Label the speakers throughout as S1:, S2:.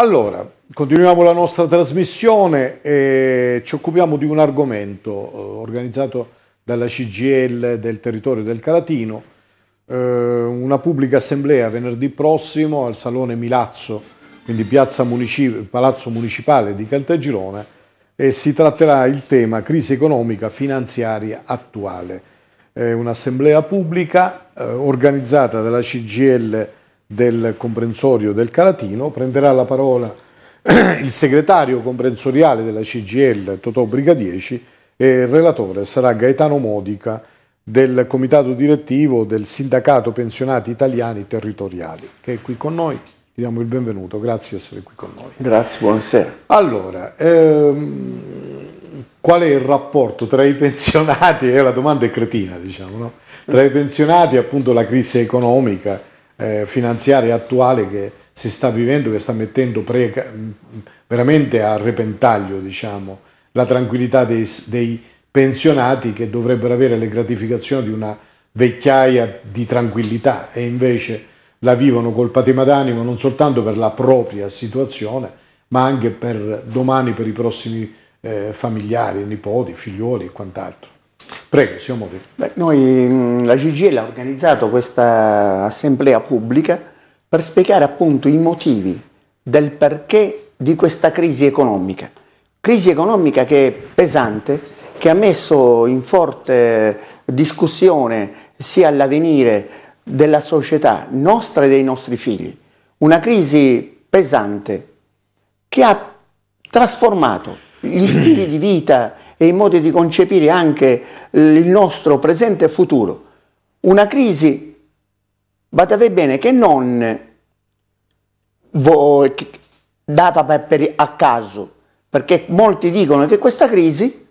S1: Allora, continuiamo la nostra trasmissione e ci occupiamo di un argomento eh, organizzato dalla CGL del territorio del Calatino, eh, una pubblica assemblea venerdì prossimo al Salone Milazzo, quindi Piazza Municip Palazzo Municipale di Caltagirone, e si tratterà il tema crisi economica finanziaria attuale. È un'assemblea pubblica eh, organizzata dalla CGL del comprensorio del Calatino, prenderà la parola il segretario comprensoriale della CGL Totò Brigadieci e il relatore sarà Gaetano Modica del comitato direttivo del sindacato pensionati italiani territoriali che è qui con noi ti diamo il benvenuto, grazie di essere qui con noi. Grazie, buonasera. Allora, ehm, qual è il rapporto tra i pensionati, è una domanda cretina diciamo, no? tra i pensionati appunto la crisi economica eh, finanziaria attuale che si sta vivendo, che sta mettendo veramente a repentaglio diciamo, la tranquillità dei, dei pensionati che dovrebbero avere le gratificazioni di una vecchiaia di tranquillità e invece la vivono col patema d'animo non soltanto per la propria situazione ma anche per domani, per i prossimi eh, familiari, nipoti, figlioli e quant'altro. Prego, siamo Mori.
S2: Beh, noi, mm, la CGL ha organizzato questa assemblea pubblica per spiegare appunto i motivi del perché di questa crisi economica. Crisi economica che è pesante, che ha messo in forte discussione sia l'avvenire della società nostra e dei nostri figli. Una crisi pesante che ha trasformato gli stili di vita e i modi di concepire anche il nostro presente e futuro. Una crisi, badate bene, che non data per, per, a caso, perché molti dicono che questa crisi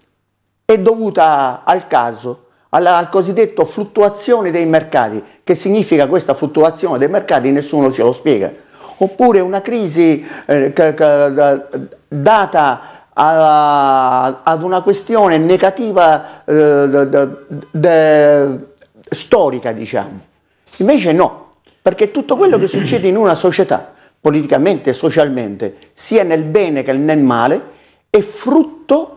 S2: è dovuta al caso, alla, al cosiddetto fluttuazione dei mercati. Che significa questa fluttuazione dei mercati? Nessuno ce lo spiega. Oppure una crisi eh, data a, ad una questione negativa eh, de, de, storica, diciamo. Invece no, perché tutto quello che succede in una società, politicamente e socialmente, sia nel bene che nel male, è frutto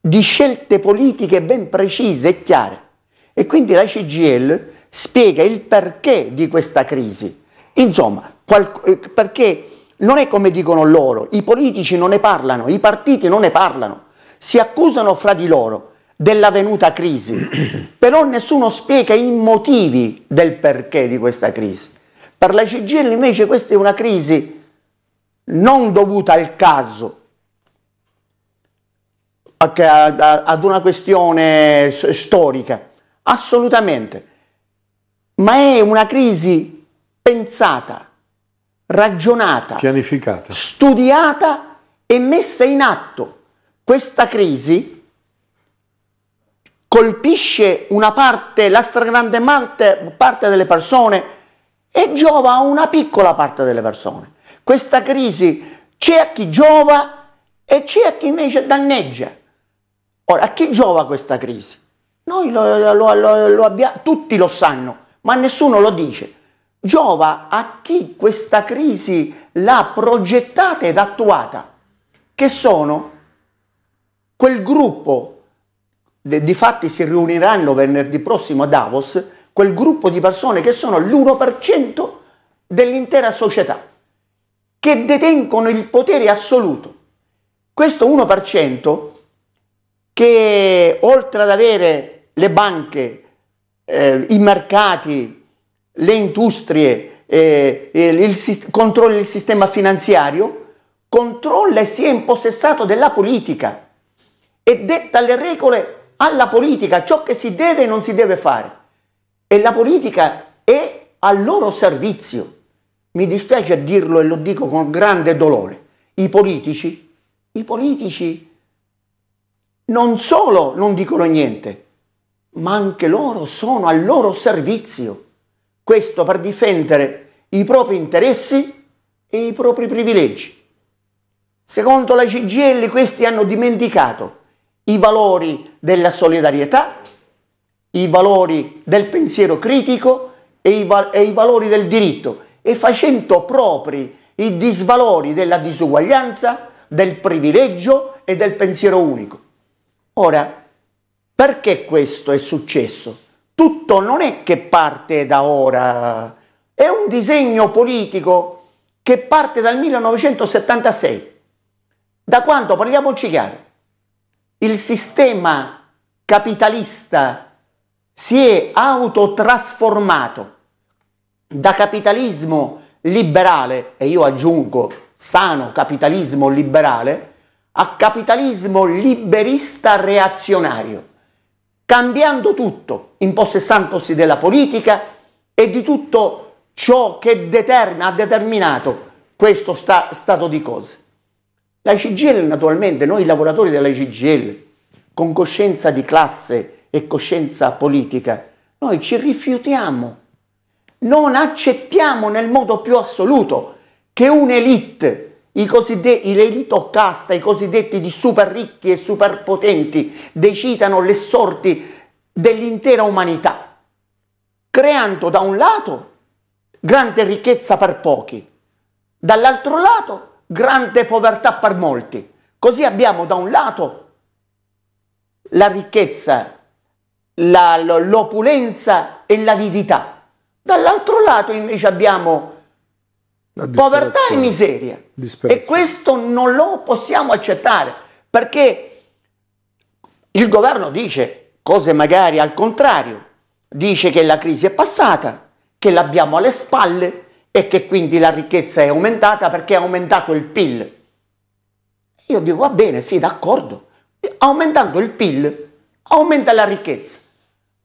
S2: di scelte politiche ben precise e chiare. E quindi la CGL spiega il perché di questa crisi. Insomma, eh, perché non è come dicono loro, i politici non ne parlano, i partiti non ne parlano, si accusano fra di loro della venuta crisi, però nessuno spiega i motivi del perché di questa crisi. Per la CGL invece questa è una crisi non dovuta al caso, ad una questione storica, assolutamente, ma è una crisi pensata, ragionata,
S1: pianificata,
S2: studiata e messa in atto. Questa crisi colpisce una parte, la stragrande parte delle persone e giova a una piccola parte delle persone. Questa crisi c'è a chi giova e c'è a chi invece danneggia. Ora, a chi giova questa crisi? Noi lo, lo, lo, abbiamo, tutti lo sanno, ma nessuno lo dice giova a chi questa crisi l'ha progettata ed attuata, che sono quel gruppo, di fatti si riuniranno venerdì prossimo a Davos, quel gruppo di persone che sono l'1% dell'intera società, che detengono il potere assoluto. Questo 1% che oltre ad avere le banche, eh, i mercati, le industrie, eh, il, controlla il sistema finanziario, controlla e si è impossessato della politica e detta le regole alla politica, ciò che si deve e non si deve fare. E la politica è al loro servizio. Mi dispiace dirlo e lo dico con grande dolore. I politici, i politici non solo non dicono niente, ma anche loro sono al loro servizio. Questo per difendere i propri interessi e i propri privilegi. Secondo la CGL questi hanno dimenticato i valori della solidarietà, i valori del pensiero critico e i, val e i valori del diritto e facendo propri i disvalori della disuguaglianza, del privilegio e del pensiero unico. Ora, perché questo è successo? tutto non è che parte da ora, è un disegno politico che parte dal 1976. Da quando, parliamoci chiaro, il sistema capitalista si è autotrasformato da capitalismo liberale, e io aggiungo sano capitalismo liberale, a capitalismo liberista reazionario cambiando tutto, impossessandosi della politica e di tutto ciò che determina, ha determinato questo sta, stato di cose. La CGL naturalmente, noi lavoratori della CGL, con coscienza di classe e coscienza politica, noi ci rifiutiamo, non accettiamo nel modo più assoluto che un'elite i cosiddetti, o casta, i cosiddetti di super ricchi e super potenti decidano le sorti dell'intera umanità, creando da un lato grande ricchezza per pochi, dall'altro lato grande povertà per molti. Così abbiamo da un lato la ricchezza, l'opulenza e l'avidità, dall'altro lato invece abbiamo
S1: povertà e
S2: miseria. E questo non lo possiamo accettare, perché il governo dice cose magari al contrario, dice che la crisi è passata, che l'abbiamo alle spalle e che quindi la ricchezza è aumentata perché è aumentato il PIL. Io dico va bene, sì, d'accordo, aumentando il PIL aumenta la ricchezza,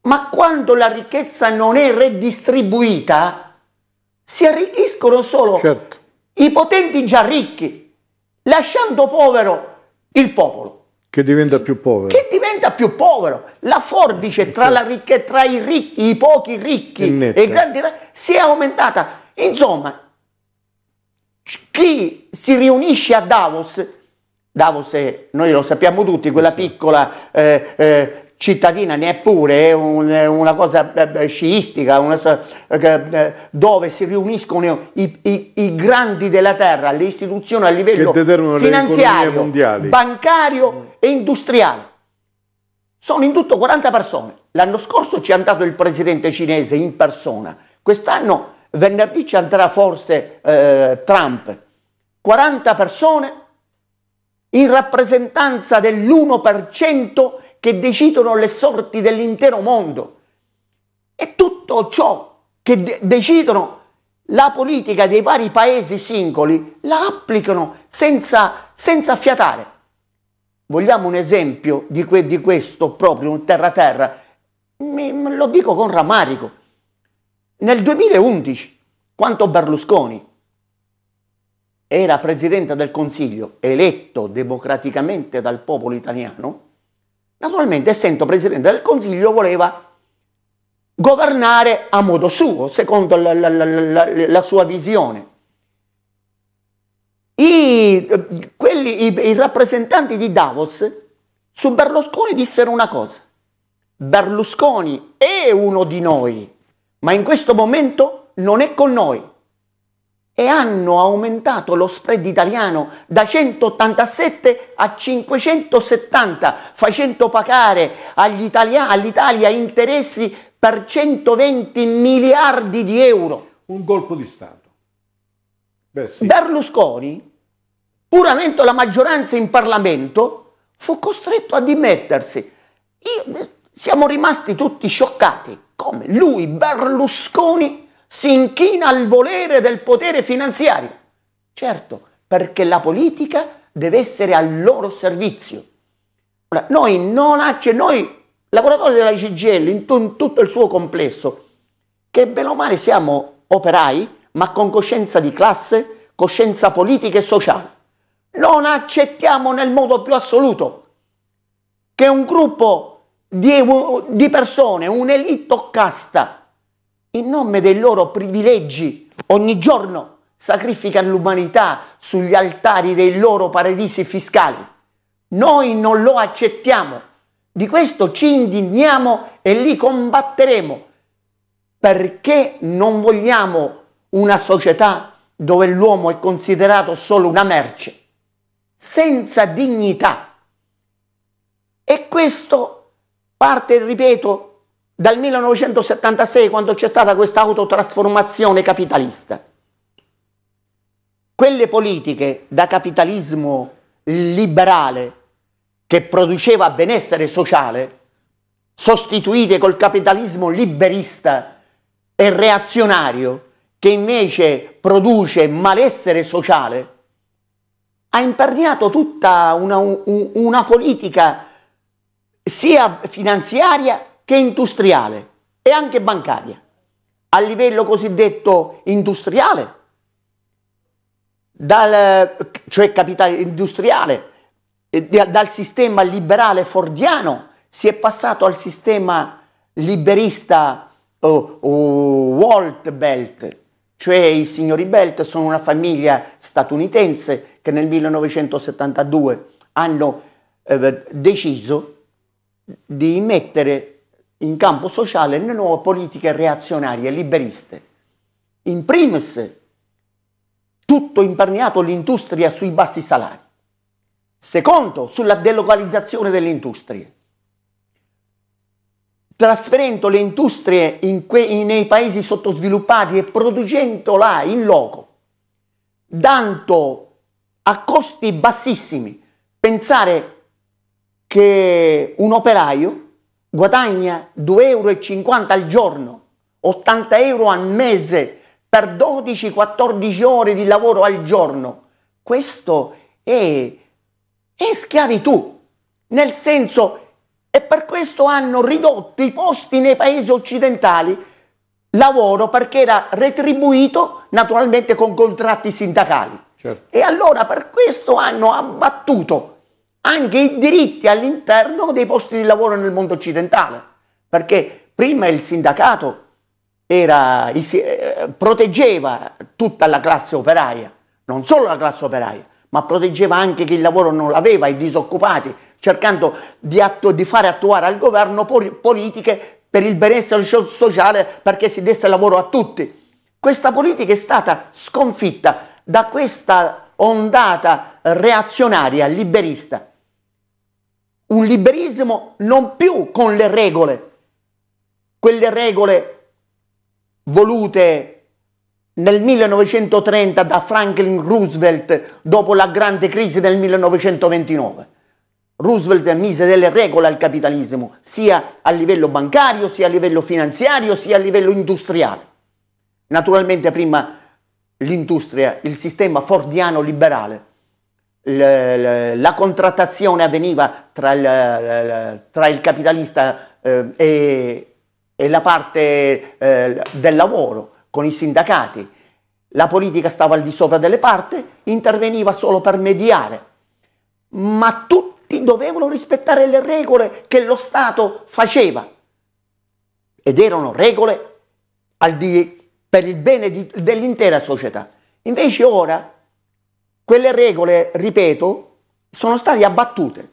S2: ma quando la ricchezza non è redistribuita, si arricchiscono solo certo. i potenti già ricchi, lasciando povero il popolo.
S1: Che diventa più povero. Che
S2: diventa più povero. La forbice tra, la ricche, tra i ricchi, i pochi ricchi e i grandi si è aumentata. Insomma, chi si riunisce a Davos, Davos è, noi lo sappiamo tutti, quella piccola eh, eh, cittadina neppure, è eh, un, eh, una cosa eh, sciistica, una, dove si riuniscono i, i, i, grandi della terra, le istituzioni a livello finanziario, bancario e industriale. Sono in tutto 40 persone. L'anno scorso ci è andato il presidente cinese in persona, quest'anno venerdì ci andrà forse eh, Trump. 40 persone in rappresentanza dell'1% che decidono le sorti dell'intero mondo. E tutto ciò che de decidono la politica dei vari paesi singoli la applicano senza, senza fiatare. Vogliamo un esempio di, que di questo proprio, un terra-terra? Lo dico con rammarico. Nel 2011, quando Berlusconi era presidente del Consiglio, eletto democraticamente dal popolo italiano, Naturalmente, essendo Presidente del Consiglio, voleva governare a modo suo, secondo la, la, la, la sua visione. I, quelli, i, I rappresentanti di Davos su Berlusconi dissero una cosa. Berlusconi è uno di noi, ma in questo momento non è con noi e hanno aumentato lo spread italiano da 187 a 570, facendo pagare all'Italia interessi per 120 miliardi di euro. Un colpo di Stato. Beh, sì. Berlusconi, pur avendo la maggioranza in Parlamento, fu costretto a dimettersi. Io, siamo rimasti tutti scioccati. Come lui, Berlusconi, si inchina al volere del potere finanziario. Certo, perché la politica deve essere al loro servizio. Ora, noi non cioè noi lavoratori della CGL in, in tutto il suo complesso, che bene o male siamo operai, ma con coscienza di classe, coscienza politica e sociale. Non accettiamo nel modo più assoluto che un gruppo di, di persone, un'elite casta, in nome dei loro privilegi, ogni giorno sacrificano l'umanità sugli altari dei loro paradisi fiscali. Noi non lo accettiamo, di questo ci indigniamo e li combatteremo, perché non vogliamo una società dove l'uomo è considerato solo una merce, senza dignità. E questo parte, ripeto, dal 1976 quando c'è stata questa autotrasformazione capitalista. Quelle politiche da capitalismo liberale che produceva benessere sociale, sostituite col capitalismo liberista e reazionario che invece produce malessere sociale, ha imperniato tutta una, una politica sia finanziaria che industriale e anche bancaria. A livello cosiddetto industriale, dal, cioè capitale industriale, dal sistema liberale fordiano si è passato al sistema liberista oh, oh, Walt Belt, cioè i signori Belt sono una famiglia statunitense che nel 1972 hanno eh, deciso di mettere in campo sociale le nuove politiche reazionarie e liberiste. In primis, tutto imperniato l'industria sui bassi salari. Secondo, sulla delocalizzazione delle industrie, trasferendo le industrie in que- nei paesi sottosviluppati e producendo là in loco, dando a costi bassissimi pensare che un operaio guadagna 2,50 euro al giorno, 80 euro al mese per 12-14 ore di lavoro al giorno. Questo è, è schiavitù, nel senso e per questo hanno ridotto i posti nei paesi occidentali lavoro perché era retribuito naturalmente con contratti sindacali. Certo. E allora per questo hanno abbattuto anche i diritti all'interno dei posti di lavoro nel mondo occidentale, perché prima il sindacato era, eh, proteggeva tutta la classe operaia, non solo la classe operaia, ma proteggeva anche chi il lavoro non l'aveva, i disoccupati, cercando di, attu di fare attuare al governo pol politiche per il benessere sociale perché si desse lavoro a tutti. Questa politica è stata sconfitta da questa ondata reazionaria liberista un liberismo non più con le regole, quelle regole volute nel 1930 da Franklin Roosevelt dopo la grande crisi del 1929. Roosevelt mise delle regole al capitalismo, sia a livello bancario, sia a livello finanziario, sia a livello industriale. Naturalmente prima l'industria, il sistema fordiano liberale, la contrattazione avveniva tra il, tra il capitalista eh, e, e, la parte eh, del lavoro, con i sindacati. La politica stava al di sopra delle parti, interveniva solo per mediare, ma tutti dovevano rispettare le regole che lo Stato faceva ed erano regole di, per il bene dell'intera società. Invece ora quelle regole, ripeto, sono state abbattute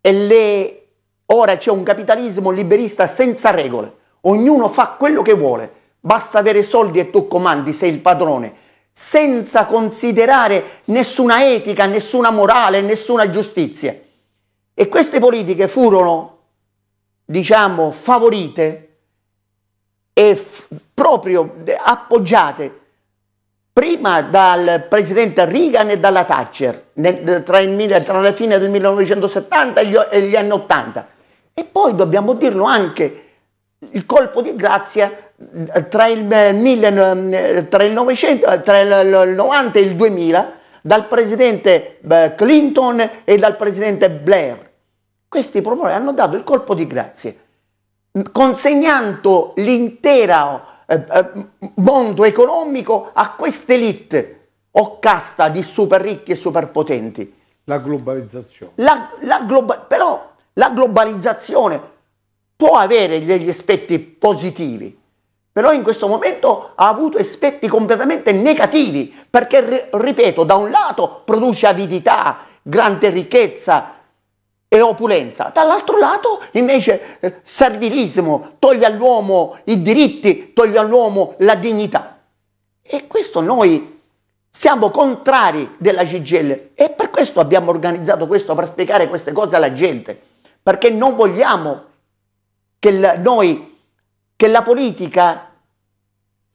S2: e le... ora c'è un capitalismo liberista senza regole, ognuno fa quello che vuole, basta avere soldi e tu comandi, sei il padrone, senza considerare nessuna etica, nessuna morale, nessuna giustizia. E queste politiche furono, diciamo, favorite e proprio appoggiate prima dal presidente Reagan e dalla Thatcher, tra, il, tra, la fine del 1970 e gli, anni 80. E poi dobbiamo dirlo anche, il colpo di grazia eh, tra il, 1900, eh, eh, tra il 90 e il 2000 dal presidente Clinton e dal presidente Blair. Questi proprio hanno dato il colpo di grazia, consegnando l'intera eh, eh, mondo economico a questa elite o casta di super ricchi e super potenti. La globalizzazione. La, la globa però la globalizzazione può avere degli aspetti positivi, però in questo momento ha avuto aspetti completamente negativi, perché, ripeto, da un lato produce avidità, grande ricchezza, e opulenza, dall'altro lato invece eh, servilismo toglie all'uomo i diritti, toglie all'uomo la dignità. E questo noi siamo contrari della CGL e per questo abbiamo organizzato questo, per spiegare queste cose alla gente, perché non vogliamo che la, noi, che la politica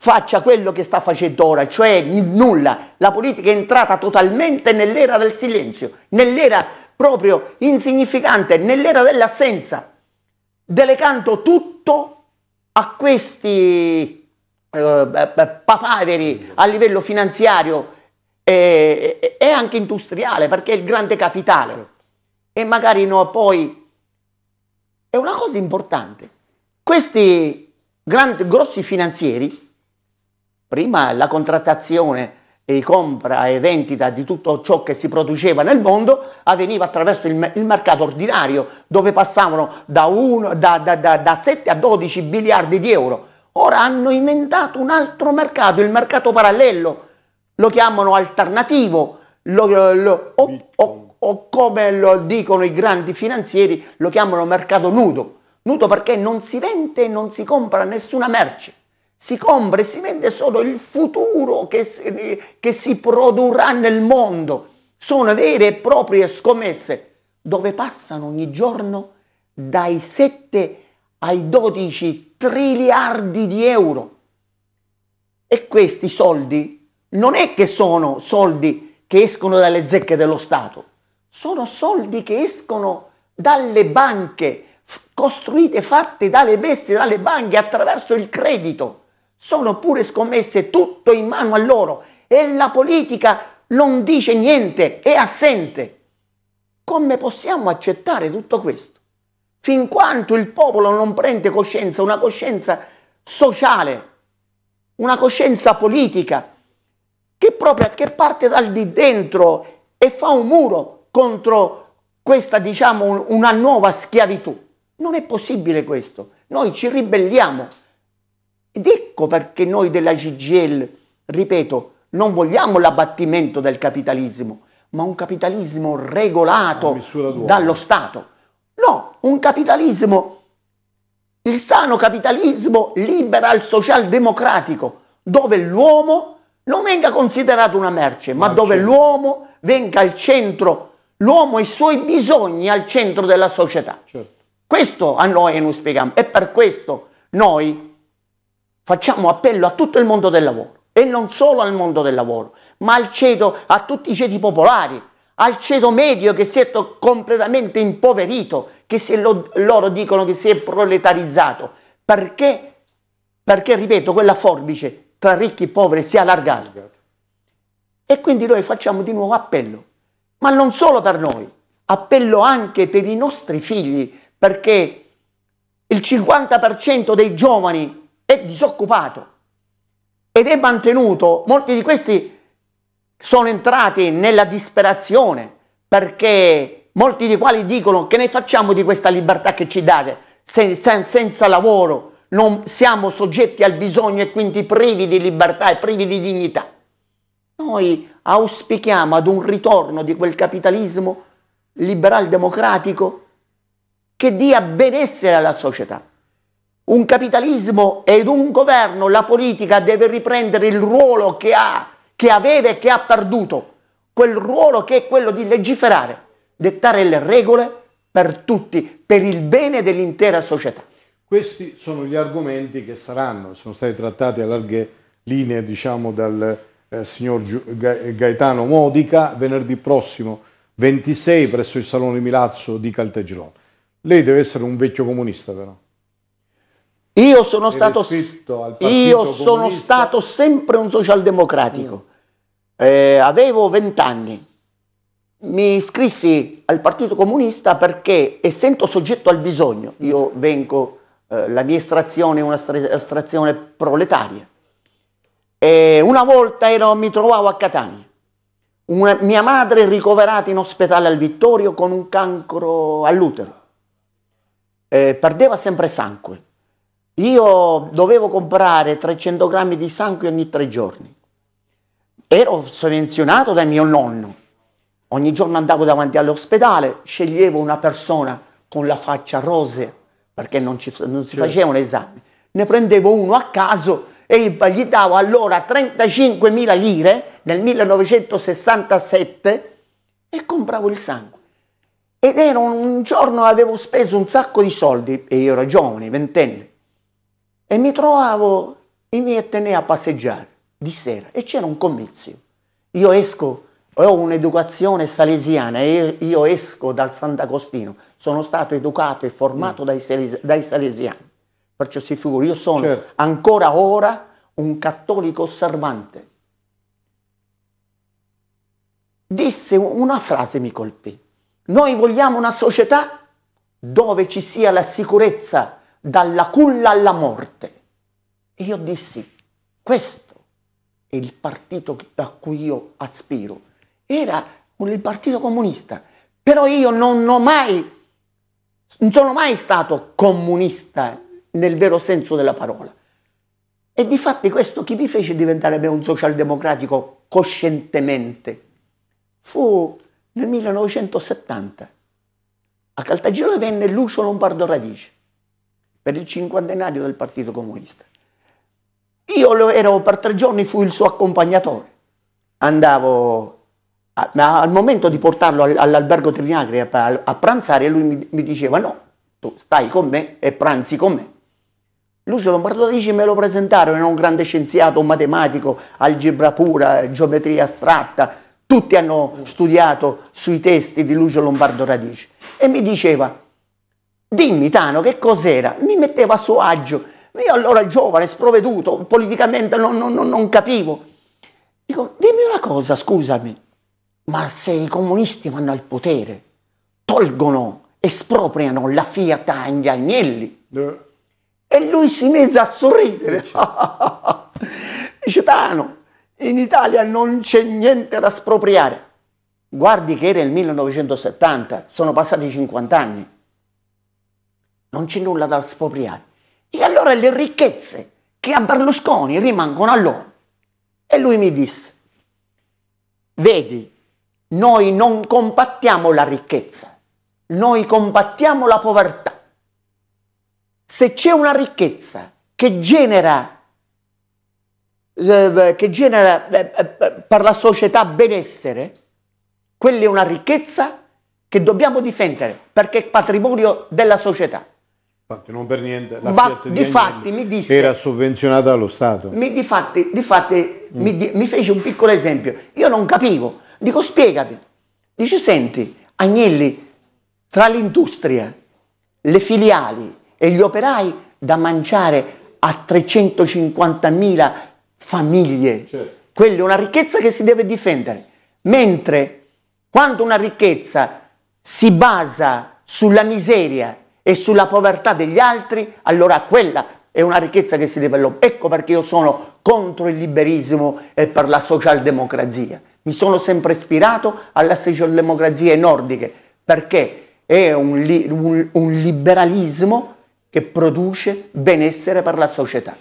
S2: faccia quello che sta facendo ora, cioè nulla. La politica è entrata totalmente nell'era del silenzio, nell'era proprio insignificante nell'era dell'assenza. delegando tutto a questi eh, eh, papaveri a livello finanziario e, e, anche industriale, perché è il grande capitale. E magari no, poi è una cosa importante. Questi grandi, grossi finanzieri, prima la contrattazione e compra e vendita di tutto ciò che si produceva nel mondo avveniva attraverso il, il mercato ordinario dove passavano da, uno, da, da, da 7 a 12 miliardi di euro. Ora hanno inventato un altro mercato, il mercato parallelo, lo chiamano alternativo, lo, lo, o, o, o, come lo dicono i grandi finanzieri, lo chiamano mercato nudo. Nudo perché non si vende e non si compra nessuna merce si compra e si vende solo il futuro che, che si produrrà nel mondo. Sono vere e proprie scommesse dove passano ogni giorno dai 7 ai 12 triliardi di euro. E questi soldi non è che sono soldi che escono dalle zecche dello Stato, sono soldi che escono dalle banche, costruite, fatte dalle bestie, dalle banche attraverso il credito sono pure scommesse tutto in mano a loro e la politica non dice niente, è assente. Come possiamo accettare tutto questo? Fin quanto il popolo non prende coscienza, una coscienza sociale, una coscienza politica, che, proprio, che parte dal di dentro e fa un muro contro questa, diciamo, una nuova schiavitù. Non è possibile questo. Noi ci ribelliamo ed ecco perché noi della CGL, ripeto, non vogliamo l'abbattimento del capitalismo, ma un capitalismo regolato dallo Stato. No, un capitalismo, il sano capitalismo liberal socialdemocratico, dove l'uomo non venga considerato una merce, ma, ma dove certo. l'uomo venga al centro, l'uomo e i suoi bisogni al centro della società. Certo. Questo a noi è inspiegabile e per questo noi facciamo appello a tutto il mondo del lavoro e non solo al mondo del lavoro, ma al ceto, a tutti i ceti popolari, al ceto medio che si è completamente impoverito, che se lo, loro dicono che si è proletarizzato, perché, perché ripeto, quella forbice tra ricchi e poveri si è allargata. E quindi noi facciamo di nuovo appello, ma non solo per noi, appello anche per i nostri figli, perché il 50% dei giovani è disoccupato ed è mantenuto, molti di questi sono entrati nella disperazione perché molti di quali dicono che ne facciamo di questa libertà che ci date se, sen senza lavoro, non siamo soggetti al bisogno e quindi privi di libertà e privi di dignità. Noi auspichiamo ad un ritorno di quel capitalismo liberal democratico che dia benessere alla società un capitalismo ed un governo, la politica deve riprendere il ruolo che ha, che aveva e che ha perduto, quel ruolo che è quello di legiferare, dettare le regole per tutti, per il
S1: bene dell'intera società. Questi sono gli argomenti che saranno, sono stati trattati a larghe linee diciamo, dal eh, signor Gaetano Modica venerdì prossimo 26 presso il Salone Milazzo di Caltagirone. Lei deve essere un vecchio comunista però. Io sono, stato, io sono
S2: stato, sempre un socialdemocratico. Mm. Eh, avevo vent'anni. Mi iscrissi al Partito Comunista perché, essendo soggetto al bisogno, mm. io vengo, eh, la mia estrazione è una estrazione proletaria. E una volta ero, mi trovavo a Catania. Una, mia madre ricoverata in ospedale al Vittorio con un cancro all'utero. Eh, perdeva sempre sangue io dovevo comprare 300 grammi di sangue ogni tre giorni. Ero sovvenzionato da mio nonno. Ogni giorno andavo davanti all'ospedale, sceglievo una persona con la faccia rosea, perché non, ci, non si facevano esami. Ne prendevo uno a caso e gli davo allora 35.000 lire nel 1967 e compravo il sangue. Ed era un, un giorno avevo speso un sacco di soldi, e io ero giovane, ventenne, e mi trovavo in miei Atenei a passeggiare di sera e c'era un comizio. Io esco, ho un'educazione salesiana e io, esco dal Sant'Agostino, sono stato educato e formato mm. dai, Salesi dai, salesiani, perciò si figura, io sono certo. ancora ora un cattolico osservante. Disse una frase mi colpì, noi vogliamo una società dove ci sia la sicurezza dalla culla alla morte. E io dissi, questo è il partito a cui io aspiro. Era il partito comunista, però io non ho mai, non sono mai stato comunista nel vero senso della parola. E di fatti questo chi mi fece diventare me un socialdemocratico coscientemente fu nel 1970. A Caltagirone venne Lucio Lombardo Radice per il cinquantenario del Partito Comunista. Io ero per tre giorni, fui il suo accompagnatore. Andavo, a, ma al momento di portarlo all'albergo Trinacria a, a pranzare, lui mi, mi, diceva no, tu stai con me e pranzi con me. Lucio Lombardo dice me lo presentarono, era un grande scienziato, un matematico, algebra pura, geometria astratta, tutti hanno studiato sui testi di Lucio Lombardo Radice. E mi diceva, Dimmi Tano, che cos'era? Mi metteva a suo agio. Io allora giovane, sproveduto, politicamente non, non, non capivo. Dico, dimmi una cosa, scusami, ma se i comunisti vanno al potere, tolgono, espropriano la Fiat agli agnelli. Eh. E lui si mise a sorridere. Eh, certo. Dice, Tano, in Italia non c'è niente da spropriare. Guardi che era il 1970, sono passati 50 anni non c'è nulla da spopriare. E allora le ricchezze che a Berlusconi rimangono a loro. E lui mi disse, vedi, noi non combattiamo la ricchezza, noi combattiamo la povertà. Se c'è una ricchezza che genera eh, che genera eh, eh, per la società benessere, quella è una ricchezza che dobbiamo difendere perché è patrimonio della società.
S1: Infatti, non per niente. La Ma di fatti
S2: mi disse. Era
S1: sovvenzionata dallo Stato. Mi,
S2: difatti, difatti, mm. mi, mi fece un piccolo esempio. Io non capivo. Dico, spiegati. Dice, senti, Agnelli, tra l'industria, le filiali e gli operai da mangiare a 350.000 famiglie. Certo. Quella è una ricchezza che si deve difendere. Mentre quando una ricchezza si basa sulla miseria e sulla povertà degli altri, allora quella è una ricchezza che si developpa. Ecco perché io sono contro il liberismo e per la socialdemocrazia. Mi sono sempre ispirato alla socialdemocrazia nordiche perché è un, li un, un
S1: liberalismo che produce benessere per la società.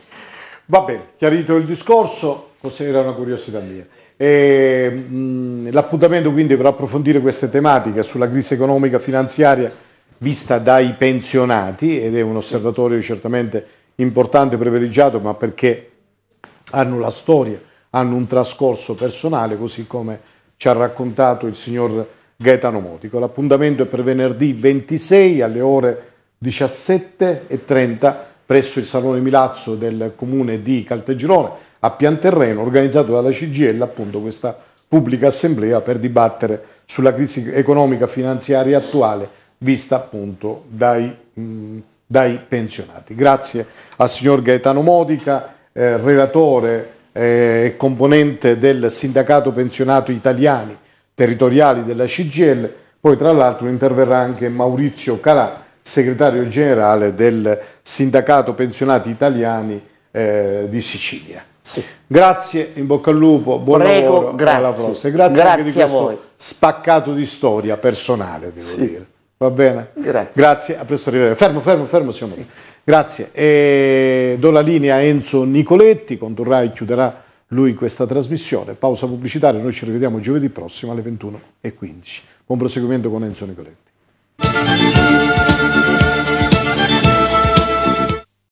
S1: Va bene, chiarito il discorso, era una curiosità mia. L'appuntamento quindi per approfondire queste tematiche sulla crisi economica finanziaria vista dai pensionati ed è un osservatorio certamente importante, e privilegiato, ma perché hanno la storia, hanno un trascorso personale, così come ci ha raccontato il signor Gaetano Motico. L'appuntamento è per venerdì 26 alle ore 17.30 presso il Salone Milazzo del comune di Caltagirone a Pianterreno, organizzato dalla CGL, appunto questa pubblica assemblea per dibattere sulla crisi economica finanziaria attuale vista appunto dai, mh, mm, dai pensionati. Grazie al signor Gaetano Modica, eh, relatore eh, e eh, componente del sindacato pensionato italiani territoriali della CGL, poi tra l'altro interverrà anche Maurizio Calà, segretario generale del sindacato pensionati italiani eh, di Sicilia. Sì. Grazie, in bocca al lupo, buon Prego, lavoro, grazie. alla prossima. Grazie, grazie anche di questo spaccato di storia personale, devo sì. dire. Va bene? Grazie. Grazie, a presto arrivederci. Fermo, fermo, fermo signor sì. Grazie. E do la linea a Enzo Nicoletti, condurrà e chiuderà lui questa trasmissione. Pausa pubblicitaria, noi ci rivediamo giovedì prossimo alle 21.15. Buon proseguimento con Enzo Nicoletti.